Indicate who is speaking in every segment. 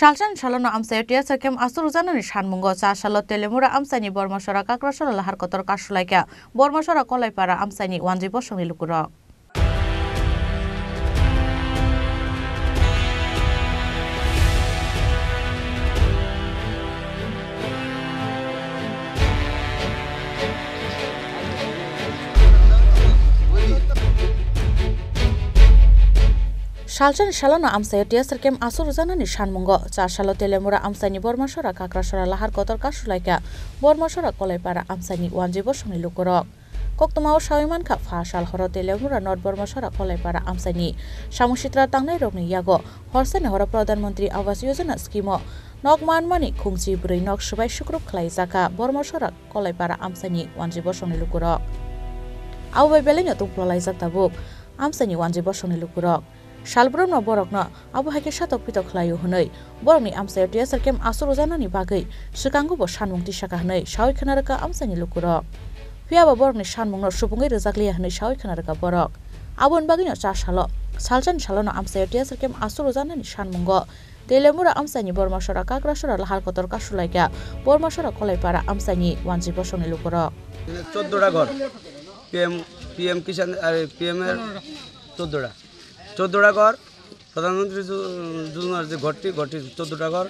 Speaker 1: শালসান শালানো আমসাই টিয়া সাকেম আসুর জানানি শানমুঙ্গ চা শালো তেলেমুরা আমসাইনি বর্মসরা কাকরাসরা লাহার কতর কাশুলাইকা বর্মসরা কলাইপারা আমসাইনি ওয়ানজি সঙ্গী লুকুরক শালচান শালানো আমসাই টিয়াসার কেম আসর জানানি শানমুঙ্গ চার সালো তেলেমুরা আমসাইনি বর্মাসরা কাকড়াসরা লাহার কতর কাসুলাইকা বর্মাসরা কলাইপাড়া আমসাইনি ওয়ানজিব সঙ্গে লুকুরক ও সাউইমান খা ফা সাল হর তেলেমুরা নট বর্মাসরা কলাইপাড়া আমসাইনি সামুসিত্রা তাংনাই রগ্নি ইয়াগো হরসেন হর প্রধানমন্ত্রী আবাস যোজনা স্কিম নক মানমানি খুংচি বুড়ি নক সবাই শুক্রব খাই জাকা বর্মাসরা কলাইপাড়া আমসাইনি ওয়ানজিব সঙ্গে লুকুরক আও বেলেন তুমপ্লালাই জাতাবুক আমসাইনি ওয়ানজিব সঙ্গে লুকুরক সালব্রম borokno abo সাতক পিতক লাই khlaio বরং আমসায় amsa tsr kem asur বাকে bagoi sukango সাকা হই saka hunoi sawi khanaraka amsani lukuro পিয়াবা বরকনি সানমুংনো সুপুঙ্গি রেজাকলিয়া হনে সাউই খানারকা বরক আবন বাগিনো চা সালো সালজান সালোনো আমসায় টিয়াসের কেম আসুরো জানানি সানমুঙ্গ তেলেমুরা আমসাইনি বর্মা সরা কাকরা সরা লাহার কতর কাসুলাইকা বর্মাসরা কলাইপাড়া আমসাইনি ওয়ানজি বসনি লুকরক
Speaker 2: চোদ্দটা ঘর পিএম পিএম কিষান আর পিএম এর চোদ্দটা চোদ্দোটা ঘর প্রধানমন্ত্রী যোজনার যে ঘরটি ঘরটি চোদ্দোটা ঘর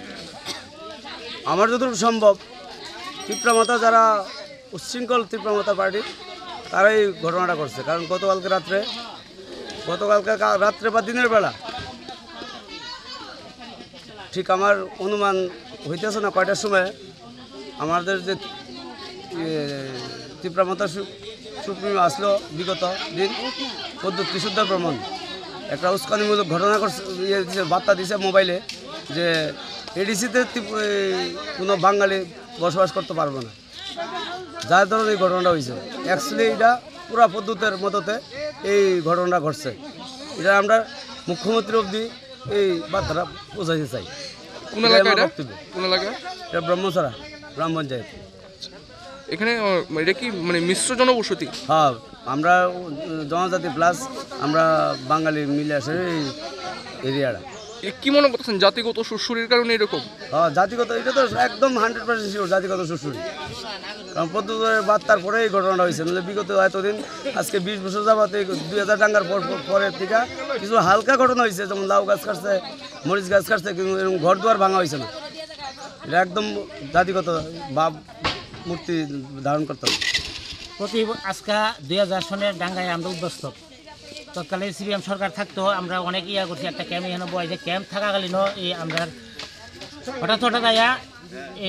Speaker 2: আমার যতটুকু সম্ভব মাতা যারা উচ্ছৃঙ্খল তীব্রমাতা পার্টি তারাই ঘটনাটা করছে কারণ গতকালকে রাত্রে গতকালকে রাত্রে বা দিনের বেলা ঠিক আমার অনুমান হইতেছে না কয়টার সময় আমাদের যে তীব্রমাতা সুপ্রিম আসলো বিগত দিন পদ্ম কিশোরদার ভ্রমণ একটা উস্কানিমূলক ঘটনা দিয়েছে বার্তা দিছে মোবাইলে যে এডিসিতে কোনো বাঙালি বসবাস করতে পারবে না যার ধরনের এই ঘটনাটা হয়েছে অ্যাকচুয়ালি এটা পুরা পদ্ধতের মতোতে এই ঘটনাটা ঘটছে এটা আমরা মুখ্যমন্ত্রী অবধি এই বার্তাটা পৌঁছাইতে চাই কোন এটা কোন এলাকা এটা পঞ্চায়েত আচ্ছা। এখানে এটা কি মানে মিশ্র জনবসতি হ্যাঁ আমরা জনজাতি প্লাস আমরা বাঙালি মিলে আসে এই এরিয়াটা কি মনে করছেন জাতিগত সুশুরির কারণে এরকম হ্যাঁ জাতিগত এটা তো একদম হান্ড্রেড পার্সেন্ট শিওর জাতিগত সুশুরি কারণ পদ্মধরের বার্তার পরে এই ঘটনাটা হয়েছে মানে বিগত এতদিন আজকে বিশ বছর এই দুই হাজার টাঙ্গার পর পরের থেকে কিছু হালকা ঘটনা হয়েছে যেমন লাউ গাছ কাটছে মরিচ গাছ কাটছে কিন্তু এরকম ঘর দুয়ার ভাঙা হয়েছে না এটা একদম জাতিগত বা মূর্তি ধারণ করতে হবে
Speaker 3: প্রতি আজকা দুই হাজার সনের ডাঙ্গায় আমরা উদ্যস্ত তৎকালীন সিপিএম সরকার থাকতো আমরা অনেক ইয়া করছি একটা ক্যাম্প এখানে বয় যে ক্যাম্প থাকাকালীনও এই আমরা হঠাৎ হঠাৎ আয়া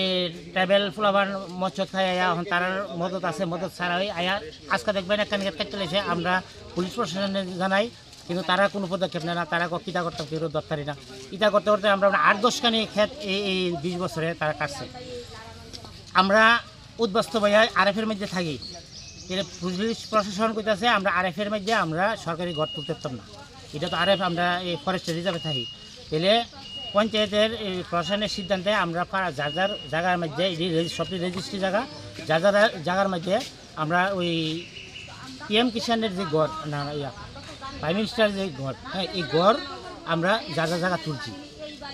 Speaker 3: এই ট্রাইবেল ফুলাবান মৎস্য খায় আয়া এখন তার মদত আছে মদত ছাড়া আয়া আজকে দেখবেন একটা নিজের কাটতে লেগেছে আমরা পুলিশ প্রশাসনে জানাই কিন্তু তারা কোনো পদক্ষেপ নেয় না তারা কিতা করতে কেউ দরকারি না ইতা করতে করতে আমরা মানে আট দশখানি ক্ষেত এই এই বিশ বছরে তারা কাটছে আমরা উদ্বস্ত ভাইয়া আরএফের মধ্যে থাকি এটা পুলিশ প্রশাসন করতেছে আমরা এফের মধ্যে আমরা সরকারি ঘর তুলতে পারতাম না এটা তো আরএফ আমরা এই ফরেস্টের রিজার্ভে থাকি তাহলে পঞ্চায়েতের প্রশাসনের সিদ্ধান্তে আমরা যার যার জায়গার মধ্যে সবচেয়ে রেজিস্ট্রি জায়গা যার যার জায়গার মধ্যে আমরা ওই পিএম কিষানের যে ঘর না ইয়া প্রাইম মিনিস্টার যে ঘর হ্যাঁ এই ঘর আমরা যা যা জায়গা তুলছি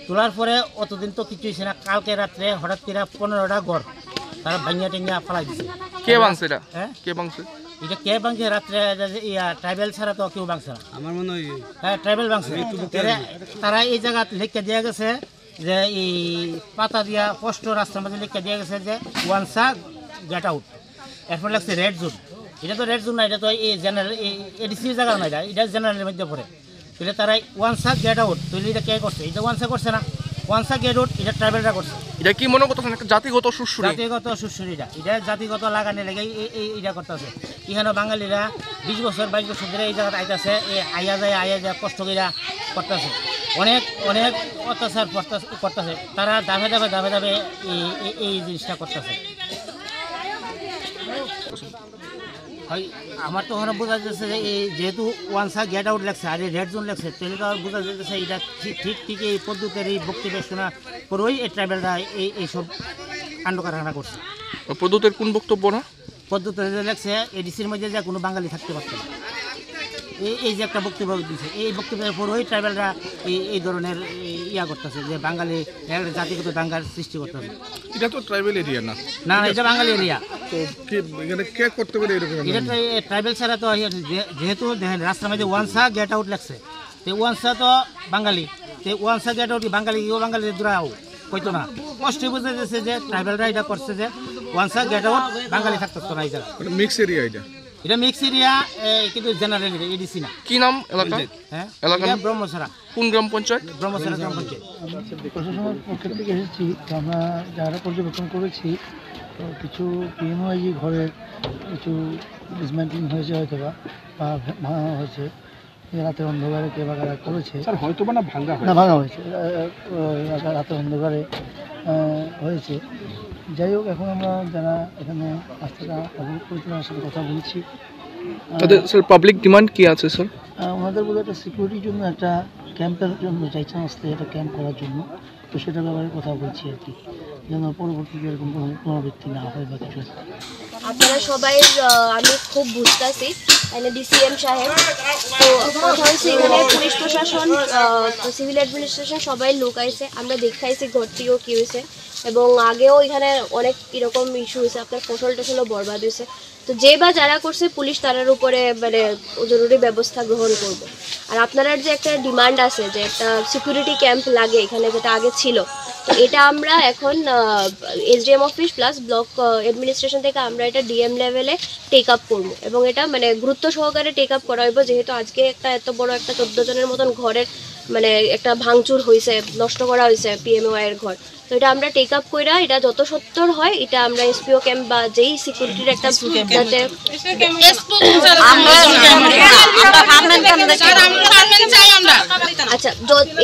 Speaker 3: তোলার পরে অতদিন তো কিছু হয়েছে না কালকে রাত্রে হঠাৎ করে পনেরোটা ঘর তারা ভাঙিয়া টেঙ্গিয়া ফেলাই দিচ্ছে কে ভাঙছে এটা হ্যাঁ কে ভাঙছে এটা কে ভাঙছে রাত্রে ইয়া ট্রাইবেল ছাড়া তো কেউ ভাঙছে না আমার মনে
Speaker 2: হয় হ্যাঁ ট্রাইবেল ভাঙছে তারা
Speaker 3: এই জায়গা লিখতে দেওয়া গেছে যে এই পাতা দিয়া কষ্ট রাস্তার মধ্যে লিখতে দেওয়া গেছে যে ওয়ান সাক গেট আউট এরপর লাগছে রেড জোন এটা তো রেড জোন না এটা তো এই জেনারেল এডিসির জায়গা না এটা এটা জেনারেলের মধ্যে পড়ে তাহলে তারা ওয়ান সাক গেট আউট তাহলে এটা কে করছে এটা ওয়ান সাক করছে না ওয়ানসা গে রোড এটা ট্রাইবেলরা করছে এটা কি মনে করতেছেন একটা জাতিগত সুশ্রী জাতিগত সুশ্রীরা এটা জাতিগত লাগানে লেগে এই এটা করতেছে এখানে বাঙালিরা বিশ বছর বাইশ বছর ধরে এই জায়গাতে আইতাছে এই আইয়া যায় আইয়া যায় কষ্ট করিয়া করতেছে অনেক অনেক অত্যাচার করতেছে তারা দাবে দাবে দাবে দাবে এই জিনিসটা করতেছে হয় আমার তো ওখানে বোঝা যাচ্ছে যে এই যেহেতু ওয়ানসা গেট আউট লাগছে আর রেড জোন লাগছে তাহলে তো বোঝা যাচ্ছে এটা ঠিক ঠিক এই পদ্ধতির এই বক্তব্য শোনা পরেই এই ট্রাইবেলরা এই এইসব কারখানা করছে পদ্ধতির কোন বক্তব্য না পদ্ধতি লাগছে এডিসির মধ্যে যে কোনো বাঙালি থাকতে পারছে না এই যে একটা বক্তব্য দিচ্ছে এই বক্তব্যের উপর ওই ট্রাইবেলরা এই ধরনের ইয়া করতেছে যে বাঙালি জাতিগত দাঙ্গার সৃষ্টি করতেছে এটা তো ট্রাইবেল এরিয়া না না এটা বাঙালি এরিয়া মানে করতে ট্রাইবেল ছাড়া তো ইয়ে- যেহেতু দেখেন রাস্তার মধ্যে ওয়ানসা গেট আউট লাগছে তো ওয়ানসা তো বাঙালি তো ওয়ানসা গেট আউট বাঙালি ইও বাঙালি দূরাও কইতো না কষ্ট বুঝে যে ট্রাইবেলরা এটা করছে যে ওয়ানসা গেট আউট বাঙালি থাকতো না এই জায়গা মিক্স এরিয়া এটা এটা মিক্স এরিয়া কিন্তু জেনারেল এডিসি না কি নাম এলাকা হ্যাঁ এলাকা ব্রহ্মসরা কোন গ্রাম পঞ্চায়েত ব্রহ্মসরা গ্রাম পঞ্চায়েত প্রশাসনের পক্ষ থেকে এসেছি আমরা যারা পর্যবেক্ষণ করেছি তো কিছু পিএমওয়াইজি ঘরের কিছু ডিসমেন্টিং হয়েছে হয়তো বা ভাঙা হয়েছে রাতে অন্ধকারে কে বা কারা করেছে হয়তো না ভাঙা হয়েছে রাতে অন্ধকারে হয়েছে যাই হোক এখন আমরা যারা এখানে পাঁচ টাকা
Speaker 4: অবরোধ করেছিল সাথে কথা বলছি তাদের স্যার পাবলিক ডিমান্ড কি আছে স্যার
Speaker 3: ওনাদের বলে একটা সিকিউরিটির জন্য একটা ক্যাম্পের জন্য চাইছেন আসতে একটা ক্যাম্প করার জন্য তো সেটা ব্যাপারে কথা বলছি আর কি যেন পরবর্তীতে এরকম কোনো পুনরাবৃত্তি না হয় বা কিছু
Speaker 4: আপনারা সবাই আমি খুব বুঝতেছি মানে ডিসিএম সাহেব তো কথা হচ্ছে এখানে পুলিশ প্রশাসন সিভিল অ্যাডমিনিস্ট্রেশন সবাই লোক আইছে আমরা দেখাইছি ঘরটিও কী হয়েছে এবং আগেও এখানে অনেক এরকম ইস্যু হয়েছে আপনার ফসল টসলও বরবাদ হয়েছে তো যে বা যারা করছে পুলিশ তারার উপরে মানে জরুরি ব্যবস্থা গ্রহণ করবে আর আপনারা যে একটা ডিমান্ড আছে যে একটা সিকিউরিটি ক্যাম্প লাগে এখানে যেটা আগে ছিল তো এটা আমরা এখন SDM office plus block administration থেকে আমরা এটা ডিএম লেভেলে টেক আপ করবো এবং এটা মানে গুরুত্ব গুরুত্ব সহকারে টেক আপ করা হইব যেহেতু আজকে একটা এত বড় একটা চোদ্দ জনের মতন ঘরের মানে একটা ভাঙচুর হয়েছে নষ্ট করা হয়েছে পিএমওয়াইয়ের ঘর তো এটা আমরা টেক আপ কইরা এটা যত সত্তর হয় এটা আমরা এসপিও ক্যাম্প বা যেই সিকিউরিটির একটা আচ্ছা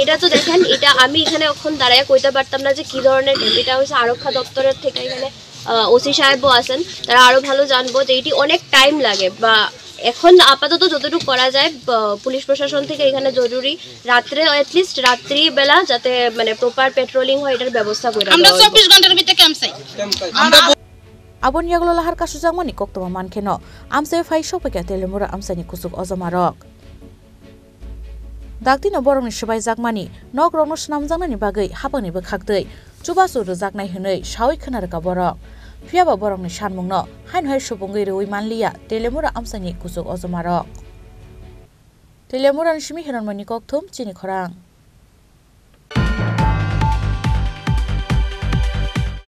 Speaker 4: এটা তো দেখেন এটা আমি এখানে এখন দাঁড়ায় কইতে পারতাম না যে কি ধরনের এটা হচ্ছে আরক্ষা দপ্তরের থেকে এখানে ওসি সাহেবও আছেন তারা আরো ভালো জানবো যে এটি অনেক টাইম লাগে বা এখন আপাতত যতটুকু করা যায় পুলিশ প্রশাসন থেকে এখানে জরুরি রাত্রে অ্যাটলিস্ট রাত্রিবেলা যাতে মানে প্রপার পেট্রোলিং
Speaker 1: হয় এটার ব্যবস্থা করে আমরা চব্বিশ ঘন্টার ভিতরে ক্যাম্প চাই abon yaglo lahar kasu jangmani kok tuma man keno amse fai shope ke telemura amsani kusuk ozomarok dagdino borongni sibai jakmani nok rongno snamjaknani bagoi habangnibo khakdei chubasu rujaknai hwnei sawi khonarka borok phiaba borong ni shan mungno hain hai shubung gi rui man liya telemura amsang ni kusuk ozoma rok telemura shimi hiranmani kok thum chini khorang